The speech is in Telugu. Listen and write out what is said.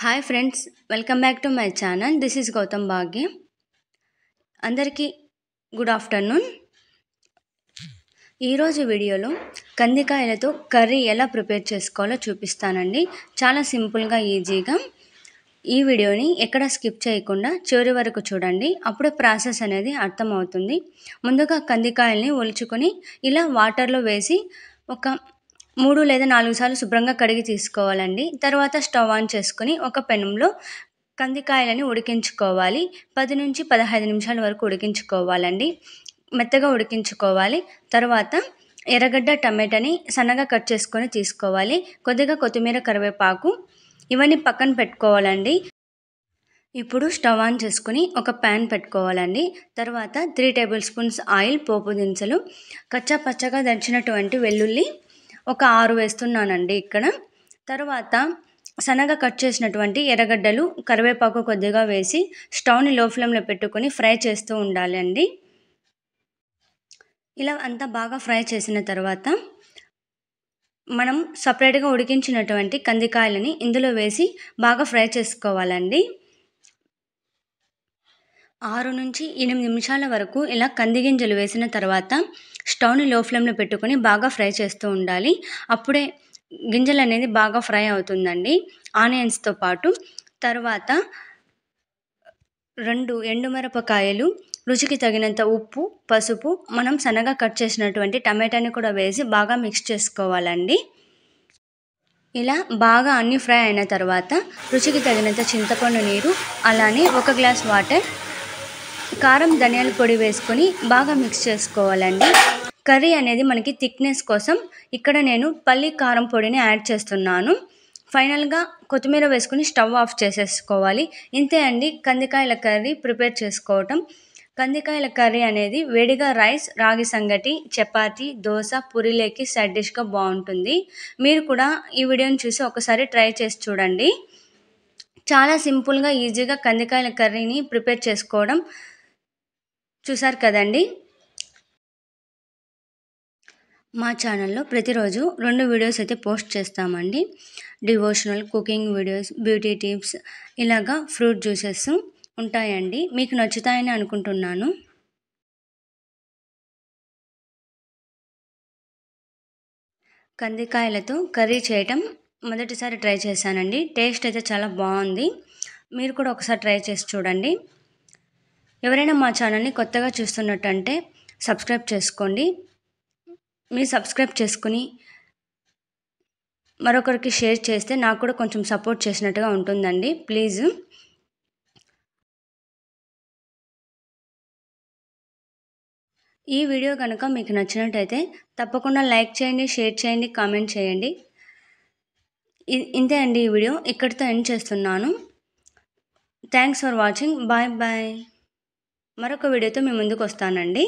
hi friends welcome back to my channel this is Gautham Bhagya అందరికీ గుడ్ ఆఫ్టర్నూన్ ఈరోజు వీడియోలో కందికాయలతో కర్రీ ఎలా ప్రిపేర్ చేసుకోవాలో చూపిస్తానండి చాలా సింపుల్గా ఈజీగా ఈ వీడియోని ఎక్కడ స్కిప్ చేయకుండా చివరి వరకు చూడండి అప్పుడు ప్రాసెస్ అనేది అర్థమవుతుంది ముందుగా కందికాయల్ని ఒలుచుకొని ఇలా వాటర్లో వేసి ఒక మూడు లేదా నాలుగు సార్లు శుభ్రంగా కడిగి తీసుకోవాలండి తర్వాత స్టవ్ ఆన్ చేసుకుని ఒక పెనంలో కందికాయలని ఉడికించుకోవాలి పది నుంచి పదహైదు నిమిషాల వరకు ఉడికించుకోవాలండి మెత్తగా ఉడికించుకోవాలి తర్వాత ఎర్రగడ్డ టమాటాని సన్నగా కట్ చేసుకొని తీసుకోవాలి కొద్దిగా కొత్తిమీర కరివేపాకు ఇవన్నీ పక్కన పెట్టుకోవాలండి ఇప్పుడు స్టవ్ ఆన్ చేసుకుని ఒక ప్యాన్ పెట్టుకోవాలండి తర్వాత త్రీ టేబుల్ స్పూన్స్ ఆయిల్ పోపు దినుసులు కచ్చా పచ్చగా దంచినటువంటి వెల్లుల్లి ఒక ఆరు వేస్తున్నానండి ఇక్కడ తర్వాత శనగ కట్ చేసినటువంటి ఎర్రగడ్డలు కరివేపాకు కొద్దిగా వేసి స్టవ్ని లో ఫ్లేమ్లో పెట్టుకొని ఫ్రై చేస్తూ ఉండాలి అండి ఇలా అంతా బాగా ఫ్రై చేసిన తర్వాత మనం సపరేట్గా ఉడికించినటువంటి కందికాయలని ఇందులో వేసి బాగా ఫ్రై చేసుకోవాలండి ఆరు నుంచి ఎనిమిది నిమిషాల వరకు ఇలా కంది గింజలు వేసిన తర్వాత స్టవ్ని లో ఫ్లేమ్లో పెట్టుకొని బాగా ఫ్రై చేస్తూ ఉండాలి అప్పుడే గింజలు అనేది బాగా ఫ్రై అవుతుందండి ఆనియన్స్తో పాటు తర్వాత రెండు ఎండుమిరపకాయలు రుచికి తగినంత ఉప్పు పసుపు మనం సన్నగా కట్ చేసినటువంటి టమాటాని కూడా వేసి బాగా మిక్స్ చేసుకోవాలండి ఇలా బాగా అన్ని ఫ్రై అయిన తర్వాత రుచికి తగినంత చింతపండు నీరు అలానే ఒక గ్లాస్ వాటర్ కారం ధనియాల పొడి వేసుకొని బాగా మిక్స్ చేసుకోవాలండి కర్రీ అనేది మనకి థిక్నెస్ కోసం ఇక్కడ నేను పల్లి కారం పొడిని యాడ్ చేస్తున్నాను ఫైనల్గా కొత్తిమీర వేసుకుని స్టవ్ ఆఫ్ చేసేసుకోవాలి ఇంతే అండి కందికాయల కర్రీ ప్రిపేర్ చేసుకోవటం కందికాయల కర్రీ అనేది వేడిగా రైస్ రాగి సంగటి చపాతి దోశ పూరిలేకి సైడ్ డిష్గా బాగుంటుంది మీరు కూడా ఈ వీడియోని చూసి ఒకసారి ట్రై చేసి చూడండి చాలా సింపుల్గా ఈజీగా కందికాయల కర్రీని ప్రిపేర్ చేసుకోవడం చూసారు కదండి మా ఛానల్లో ప్రతిరోజు రెండు వీడియోస్ అయితే పోస్ట్ చేస్తామండి devotional cooking videos beauty tips ఇలాగా ఫ్రూట్ జ్యూసెస్ ఉంటాయండి మీకు నచ్చుతాయని అనుకుంటున్నాను కందికాయలతో కర్రీ చేయటం మొదటిసారి ట్రై చేశానండి టేస్ట్ అయితే చాలా బాగుంది మీరు కూడా ఒకసారి ట్రై చేసి చూడండి ఎవరైనా మా ఛానల్ని కొత్తగా చూస్తున్నట్టు అంటే సబ్స్క్రైబ్ చేసుకోండి మీరు సబ్స్క్రైబ్ చేసుకుని మరొకరికి షేర్ చేస్తే నాకు కూడా కొంచెం సపోర్ట్ చేసినట్టుగా ఉంటుందండి ప్లీజ్ ఈ వీడియో కనుక మీకు నచ్చినట్టయితే తప్పకుండా లైక్ చేయండి షేర్ చేయండి కామెంట్ చేయండి ఇంతే అండి ఈ వీడియో ఇక్కడితో ఎండ్ చేస్తున్నాను thanks for watching bye bye మరొక వీడియోతో మీ ముందుకు వస్తానండి